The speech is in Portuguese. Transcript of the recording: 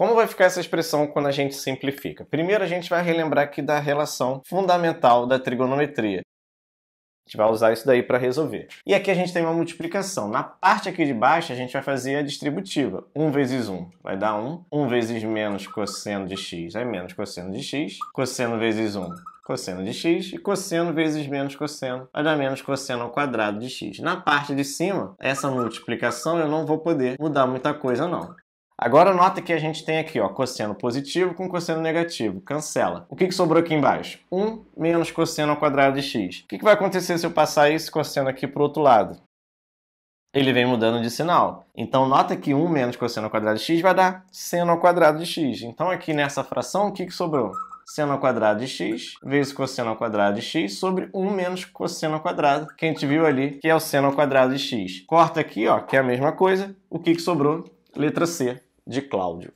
Como vai ficar essa expressão quando a gente simplifica? Primeiro, a gente vai relembrar aqui da relação fundamental da trigonometria. A gente vai usar isso daí para resolver. E aqui a gente tem uma multiplicação. Na parte aqui de baixo, a gente vai fazer a distributiva. 1 vezes 1 vai dar 1. 1 vezes menos cosseno de x é menos cosseno de x. Cosseno vezes 1 cosseno de x e cosseno vezes menos cosseno vai dar menos cosseno ao quadrado de x. Na parte de cima, essa multiplicação eu não vou poder mudar muita coisa não. Agora nota que a gente tem aqui, ó, cosseno positivo com cosseno negativo, cancela. O que, que sobrou aqui embaixo? 1 menos cosseno ao quadrado de x. O que, que vai acontecer se eu passar esse cosseno aqui para o outro lado? Ele vem mudando de sinal. Então nota que 1 menos cosseno ao quadrado de x vai dar seno ao quadrado de x. Então aqui nessa fração, o que, que sobrou? seno ao quadrado de x vezes cosseno ao quadrado de x sobre 1 menos cosseno ao quadrado, que a gente viu ali, que é o seno ao quadrado de x. Corta aqui, ó, que é a mesma coisa. O que, que sobrou? Letra C de Cláudio.